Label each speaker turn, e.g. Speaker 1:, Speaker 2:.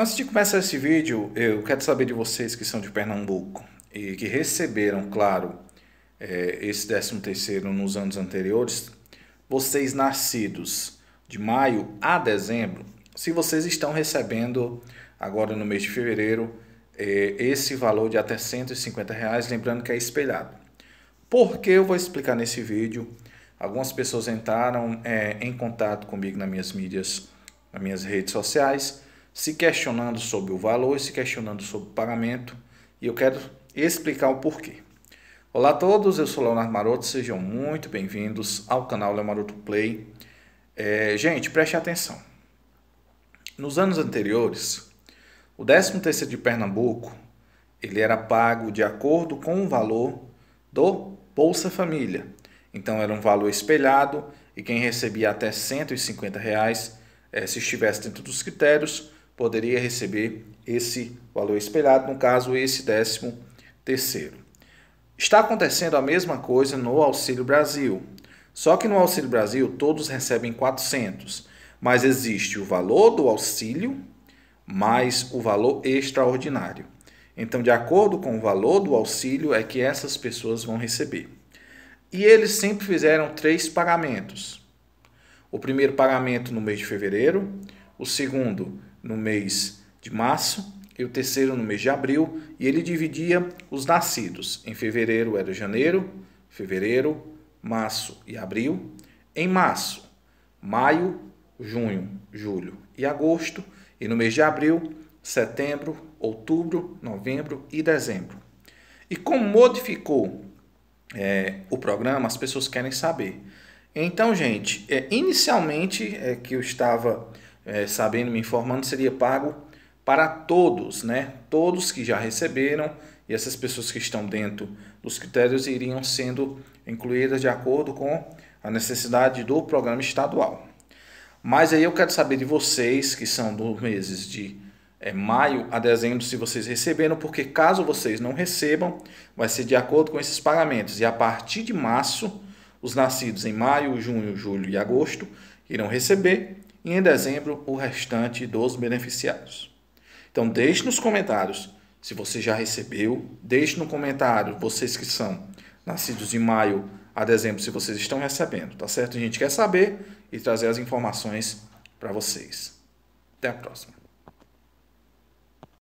Speaker 1: Antes de começar esse vídeo, eu quero saber de vocês que são de Pernambuco e que receberam, claro, é, esse 13 terceiro nos anos anteriores, vocês nascidos de maio a dezembro, se vocês estão recebendo agora no mês de fevereiro é, esse valor de até 150 reais, lembrando que é espelhado. Por que eu vou explicar nesse vídeo? Algumas pessoas entraram é, em contato comigo nas minhas mídias, nas minhas redes sociais, se questionando sobre o valor, se questionando sobre o pagamento, e eu quero explicar o porquê. Olá a todos, eu sou Leonardo Maroto, sejam muito bem-vindos ao canal Maroto Play. É, gente, preste atenção. Nos anos anteriores, o 13º de Pernambuco, ele era pago de acordo com o valor do Bolsa Família. Então era um valor espelhado e quem recebia até R$ 150, reais, é, se estivesse dentro dos critérios, poderia receber esse valor espelhado, no caso, esse décimo terceiro. Está acontecendo a mesma coisa no Auxílio Brasil. Só que no Auxílio Brasil todos recebem 400, mas existe o valor do auxílio mais o valor extraordinário. Então, de acordo com o valor do auxílio é que essas pessoas vão receber. E eles sempre fizeram três pagamentos. O primeiro pagamento no mês de fevereiro, o segundo no mês de março e o terceiro no mês de abril, e ele dividia os nascidos. Em fevereiro era janeiro, fevereiro, março e abril. Em março, maio, junho, julho e agosto, e no mês de abril, setembro, outubro, novembro e dezembro. E como modificou é, o programa, as pessoas querem saber. Então, gente, é, inicialmente é que eu estava é, sabendo, me informando, seria pago para todos, né? Todos que já receberam e essas pessoas que estão dentro dos critérios iriam sendo incluídas de acordo com a necessidade do programa estadual. Mas aí eu quero saber de vocês, que são dos meses de é, maio a dezembro, se vocês receberam, porque caso vocês não recebam, vai ser de acordo com esses pagamentos. E a partir de março, os nascidos em maio, junho, julho e agosto irão receber e em dezembro o restante dos beneficiados. Então deixe nos comentários se você já recebeu, deixe no comentário vocês que são nascidos de maio a dezembro se vocês estão recebendo, tá certo? A gente quer saber e trazer as informações para vocês. Até a próxima.